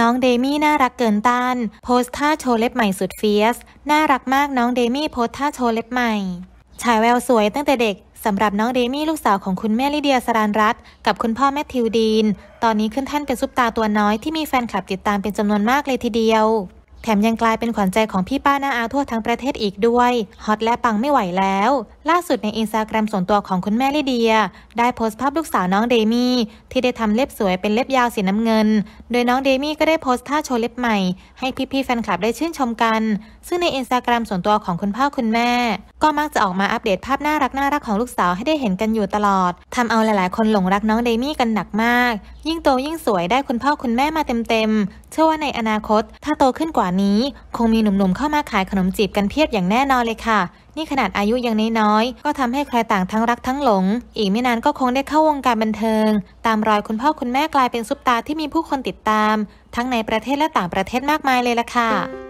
น้องเดมี่น่ารักเกินต้าน โพสท่าโชว์เล็บใหม่สุดเฟียส น่ารักมากน้องเดมี่โพสท่าโชว์เล็บใหม่ฉายแววสวย ตั้งแต่เด็กสำหรับน้องเดมี่ลูกสาวของคุณแม่ลิเดียสรานรัตกับคุณพ่อแมทธิวดีน ตอนนี้ขึ้นท่านเป็นซุปตาตัวน้อยที่มีแฟนคลับติดตามเป็นจำนวนมากเลยทีเดียวแถมยังกลายเป็นขวัญใจของพี่ป้าหน้าอาทั่วทั้งประเทศอีกด้วย ฮอตและปังไม่ไหวแล้ว ล่าสุดในอินสตาแกรมส่วนตัวของคุณแม่ลิเดีย ได้โพสต์ภาพลูกสาวน้องเดมี่ที่ได้ทำเล็บสวยเป็นเล็บยาวสีน้ำเงิน โดยน้องเดมี่ก็ได้โพสต์ท่าโชว์เล็บใหม่ให้พี่ๆแฟนคลับได้ชื่นชมกัน ซึ่งในอินสตาแกรมส่วนตัวของคุณพ่อคุณแม่ก็มักจะออกมาอัปเดตภาพน่ารักน่ารักของลูกสาวให้ได้เห็นกันอยู่ตลอด ทำเอาหลายๆ คนหลงรักน้องเดมี่กันหนักมาก ยิ่งโตยิ่งสวยได้คุณพ่อคุณแม่มาเต็มๆเชื่อว่าในอนาคต ถ้าโตขึ้นกว่านี้คงมีหนุ่มๆ เข้ามาขายขนมจีบกันเพียบอย่างแน่นอนเลยค่ะ นี่ขนาดอายุยังน้อยๆ ก็ทำให้ใครต่างทั้งรักทั้งหลง อีกไม่นานก็คงได้เข้าวงการบันเทิง ตามรอยคุณพ่อคุณแม่กลายเป็นซุปตาที่มีผู้คนติดตาม ทั้งในประเทศและต่างประเทศมากมายเลยล่ะค่ะ